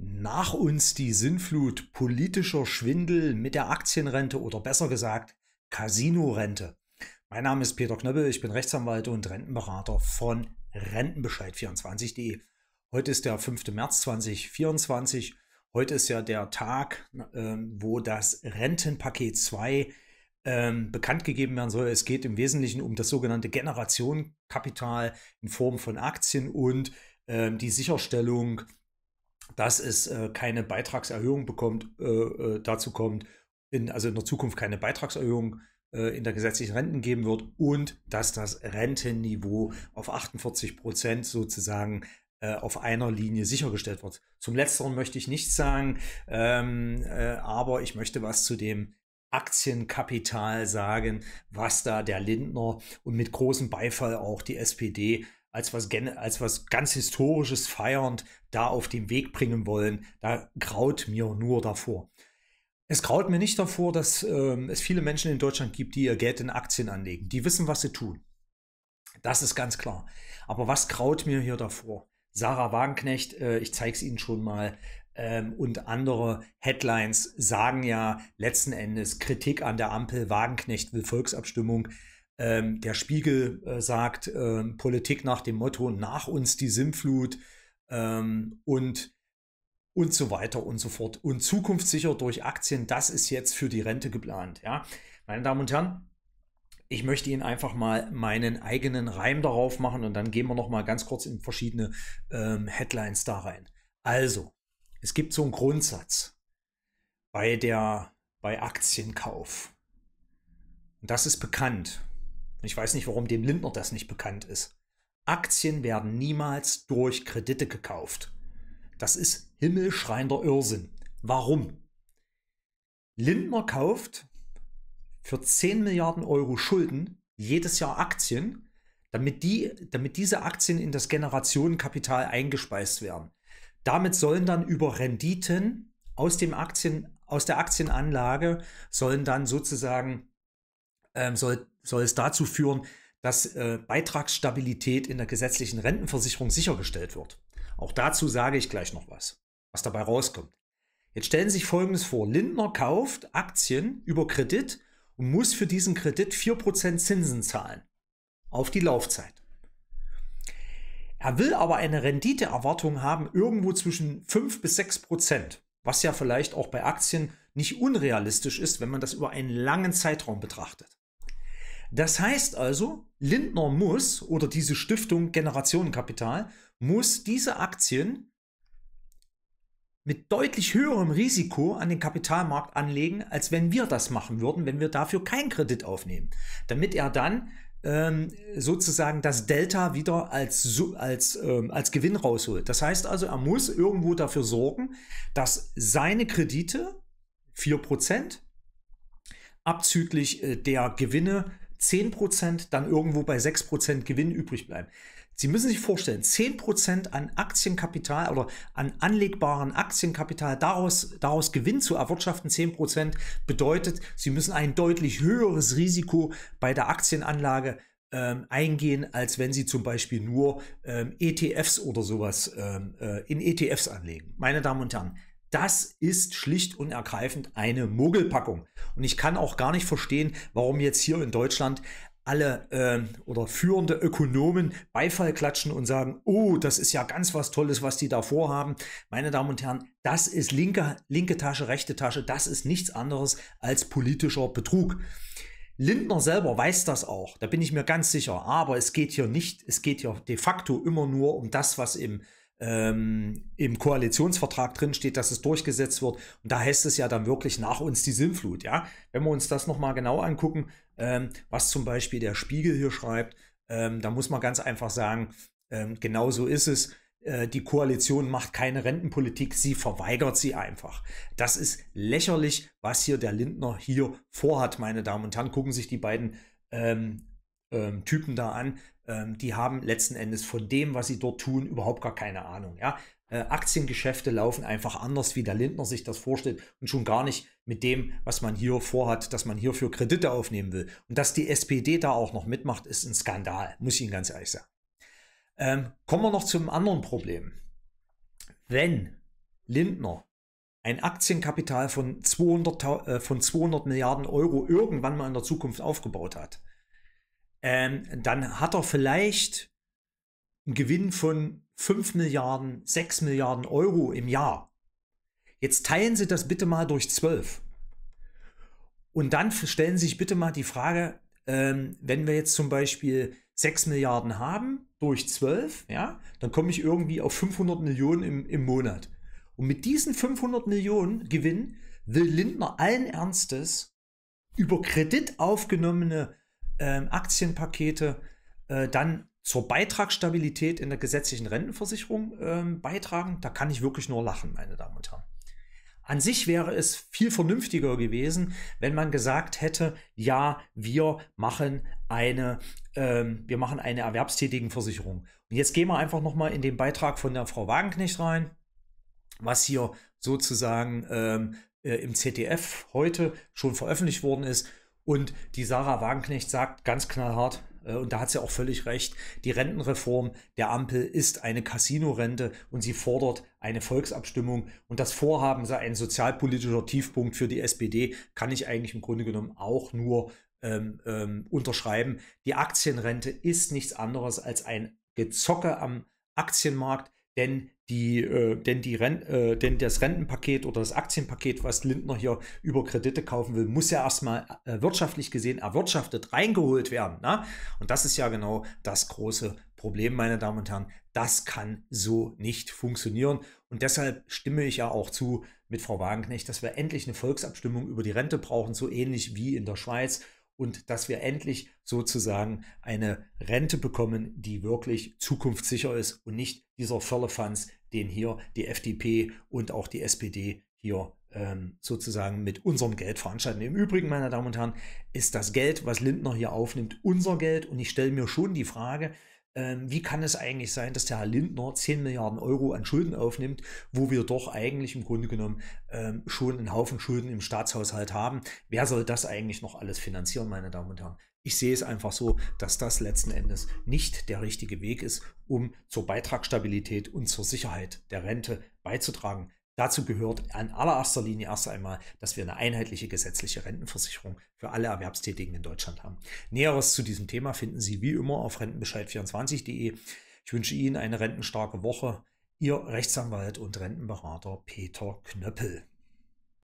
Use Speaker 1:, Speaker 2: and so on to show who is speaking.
Speaker 1: Nach uns die Sinnflut politischer Schwindel mit der Aktienrente oder besser gesagt Casino-Rente. Mein Name ist Peter Knöppel, ich bin Rechtsanwalt und Rentenberater von Rentenbescheid24.de. Heute ist der 5. März 2024. Heute ist ja der Tag, ähm, wo das Rentenpaket 2 ähm, bekannt gegeben werden soll. Es geht im Wesentlichen um das sogenannte Generationenkapital in Form von Aktien und ähm, die Sicherstellung dass es äh, keine Beitragserhöhung bekommt, äh, äh, dazu kommt, in, also in der Zukunft keine Beitragserhöhung äh, in der gesetzlichen Renten geben wird und dass das Rentenniveau auf 48 Prozent sozusagen äh, auf einer Linie sichergestellt wird. Zum Letzteren möchte ich nichts sagen, ähm, äh, aber ich möchte was zu dem Aktienkapital sagen, was da der Lindner und mit großem Beifall auch die SPD als was, als was ganz Historisches feiernd da auf den Weg bringen wollen, da graut mir nur davor. Es graut mir nicht davor, dass ähm, es viele Menschen in Deutschland gibt, die ihr Geld in Aktien anlegen. Die wissen, was sie tun. Das ist ganz klar. Aber was graut mir hier davor? Sarah Wagenknecht, äh, ich zeige es Ihnen schon mal, ähm, und andere Headlines sagen ja letzten Endes Kritik an der Ampel, Wagenknecht will Volksabstimmung. Ähm, der Spiegel äh, sagt ähm, Politik nach dem Motto nach uns die Sinnflut ähm, und und so weiter und so fort und zukunftssicher durch Aktien. Das ist jetzt für die Rente geplant. Ja, meine Damen und Herren, ich möchte Ihnen einfach mal meinen eigenen Reim darauf machen und dann gehen wir nochmal ganz kurz in verschiedene ähm, Headlines da rein. Also, es gibt so einen Grundsatz bei der bei Aktienkauf. Und das ist bekannt. Ich weiß nicht, warum dem Lindner das nicht bekannt ist. Aktien werden niemals durch Kredite gekauft. Das ist himmelschreiender Irrsinn. Warum? Lindner kauft für 10 Milliarden Euro Schulden jedes Jahr Aktien, damit, die, damit diese Aktien in das Generationenkapital eingespeist werden. Damit sollen dann über Renditen aus, dem Aktien, aus der Aktienanlage sollen dann sozusagen ähm, soll soll es dazu führen, dass äh, Beitragsstabilität in der gesetzlichen Rentenversicherung sichergestellt wird. Auch dazu sage ich gleich noch was, was dabei rauskommt. Jetzt stellen Sie sich Folgendes vor. Lindner kauft Aktien über Kredit und muss für diesen Kredit 4% Zinsen zahlen auf die Laufzeit. Er will aber eine Renditeerwartung haben irgendwo zwischen 5 bis 6 Prozent, was ja vielleicht auch bei Aktien nicht unrealistisch ist, wenn man das über einen langen Zeitraum betrachtet. Das heißt also, Lindner muss oder diese Stiftung Generationenkapital muss diese Aktien mit deutlich höherem Risiko an den Kapitalmarkt anlegen, als wenn wir das machen würden, wenn wir dafür keinen Kredit aufnehmen, damit er dann ähm, sozusagen das Delta wieder als, als, ähm, als Gewinn rausholt. Das heißt also, er muss irgendwo dafür sorgen, dass seine Kredite 4% abzüglich äh, der Gewinne 10% dann irgendwo bei 6% Gewinn übrig bleiben. Sie müssen sich vorstellen, 10% an Aktienkapital oder an anlegbaren Aktienkapital, daraus, daraus Gewinn zu erwirtschaften, 10% bedeutet, Sie müssen ein deutlich höheres Risiko bei der Aktienanlage ähm, eingehen, als wenn Sie zum Beispiel nur ähm, ETFs oder sowas ähm, äh, in ETFs anlegen. Meine Damen und Herren, das ist schlicht und ergreifend eine Mogelpackung. Und ich kann auch gar nicht verstehen, warum jetzt hier in Deutschland alle äh, oder führende Ökonomen Beifall klatschen und sagen, oh, das ist ja ganz was Tolles, was die da vorhaben. Meine Damen und Herren, das ist linke, linke Tasche, rechte Tasche, das ist nichts anderes als politischer Betrug. Lindner selber weiß das auch, da bin ich mir ganz sicher, aber es geht hier nicht, es geht hier de facto immer nur um das, was im ähm, im Koalitionsvertrag drin steht, dass es durchgesetzt wird. Und da heißt es ja dann wirklich nach uns die Sinnflut. Ja? Wenn wir uns das nochmal genau angucken, ähm, was zum Beispiel der Spiegel hier schreibt, ähm, da muss man ganz einfach sagen, ähm, genau so ist es äh, die Koalition macht keine Rentenpolitik, sie verweigert sie einfach. Das ist lächerlich, was hier der Lindner hier vorhat, meine Damen und Herren. Gucken sich die beiden ähm, ähm, Typen da an, ähm, die haben letzten Endes von dem, was sie dort tun, überhaupt gar keine Ahnung. Ja? Äh, Aktiengeschäfte laufen einfach anders, wie der Lindner sich das vorstellt und schon gar nicht mit dem, was man hier vorhat, dass man hierfür Kredite aufnehmen will. Und dass die SPD da auch noch mitmacht, ist ein Skandal, muss ich Ihnen ganz ehrlich sagen. Ähm, kommen wir noch zum anderen Problem. Wenn Lindner ein Aktienkapital von 200, äh, von 200 Milliarden Euro irgendwann mal in der Zukunft aufgebaut hat, ähm, dann hat er vielleicht einen Gewinn von 5 Milliarden, 6 Milliarden Euro im Jahr. Jetzt teilen Sie das bitte mal durch 12. Und dann stellen Sie sich bitte mal die Frage, ähm, wenn wir jetzt zum Beispiel 6 Milliarden haben durch 12, ja, dann komme ich irgendwie auf 500 Millionen im, im Monat. Und mit diesen 500 Millionen Gewinn will Lindner allen Ernstes über Kredit aufgenommene ähm, Aktienpakete äh, dann zur Beitragsstabilität in der gesetzlichen Rentenversicherung ähm, beitragen, da kann ich wirklich nur lachen, meine Damen und Herren. An sich wäre es viel vernünftiger gewesen, wenn man gesagt hätte, ja, wir machen eine, ähm, wir machen eine Erwerbstätigenversicherung. Und jetzt gehen wir einfach nochmal in den Beitrag von der Frau Wagenknecht rein, was hier sozusagen ähm, äh, im ZDF heute schon veröffentlicht worden ist. Und die Sarah Wagenknecht sagt ganz knallhart, äh, und da hat sie auch völlig recht, die Rentenreform der Ampel ist eine Casino-Rente und sie fordert eine Volksabstimmung. Und das Vorhaben sei ein sozialpolitischer Tiefpunkt für die SPD, kann ich eigentlich im Grunde genommen auch nur ähm, ähm, unterschreiben. Die Aktienrente ist nichts anderes als ein Gezocke am Aktienmarkt denn die, äh, denn, die Ren äh, denn das Rentenpaket oder das Aktienpaket, was Lindner hier über Kredite kaufen will, muss ja erstmal äh, wirtschaftlich gesehen erwirtschaftet reingeholt werden. Na? Ne? Und das ist ja genau das große Problem, meine Damen und Herren. Das kann so nicht funktionieren. Und deshalb stimme ich ja auch zu mit Frau Wagenknecht, dass wir endlich eine Volksabstimmung über die Rente brauchen, so ähnlich wie in der Schweiz und dass wir endlich sozusagen eine Rente bekommen, die wirklich zukunftssicher ist und nicht dieser Firlefanz, den hier die FDP und auch die SPD hier ähm, sozusagen mit unserem Geld veranstalten. Im Übrigen, meine Damen und Herren, ist das Geld, was Lindner hier aufnimmt, unser Geld. Und ich stelle mir schon die Frage, ähm, wie kann es eigentlich sein, dass der Herr Lindner 10 Milliarden Euro an Schulden aufnimmt, wo wir doch eigentlich im Grunde genommen ähm, schon einen Haufen Schulden im Staatshaushalt haben. Wer soll das eigentlich noch alles finanzieren, meine Damen und Herren? Ich sehe es einfach so, dass das letzten Endes nicht der richtige Weg ist, um zur Beitragsstabilität und zur Sicherheit der Rente beizutragen. Dazu gehört an allererster Linie erst einmal, dass wir eine einheitliche gesetzliche Rentenversicherung für alle Erwerbstätigen in Deutschland haben. Näheres zu diesem Thema finden Sie wie immer auf rentenbescheid24.de. Ich wünsche Ihnen eine rentenstarke Woche. Ihr Rechtsanwalt und Rentenberater Peter Knöppel.